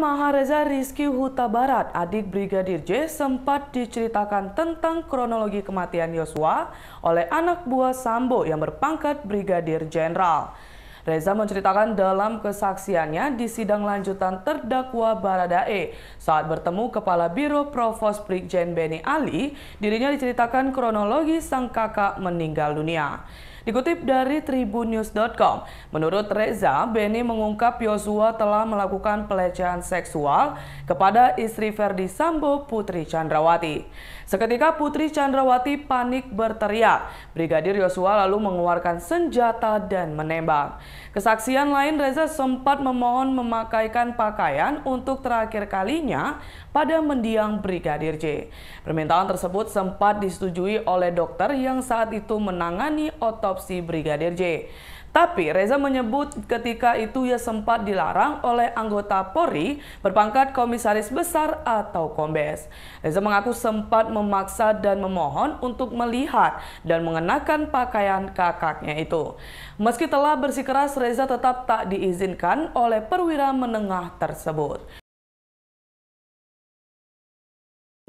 Mahareza Rizky Huta Barat, adik Brigadir J, sempat diceritakan tentang kronologi kematian Yosua oleh anak buah Sambo yang berpangkat Brigadir Jenderal. Reza menceritakan dalam kesaksiannya di sidang lanjutan terdakwa Baradae saat bertemu Kepala Biro Provos Brigjen Beni Ali, dirinya diceritakan kronologi sang kakak meninggal dunia. Dikutip dari tribunnews.com, menurut Reza, Beni mengungkap Yosua telah melakukan pelecehan seksual kepada istri Verdi Sambo Putri Chandrawati. Seketika Putri Chandrawati panik berteriak. Brigadir Yosua lalu mengeluarkan senjata dan menembak. Kesaksian lain Reza sempat memohon memakaikan pakaian untuk terakhir kalinya pada mendiang Brigadir J. Permintaan tersebut sempat disetujui oleh dokter yang saat itu menangani otot otopsi Brigadir J. Tapi Reza menyebut ketika itu ia sempat dilarang oleh anggota Polri berpangkat komisaris besar atau kombes. Reza mengaku sempat memaksa dan memohon untuk melihat dan mengenakan pakaian kakaknya itu. Meski telah bersikeras, Reza tetap tak diizinkan oleh perwira menengah tersebut.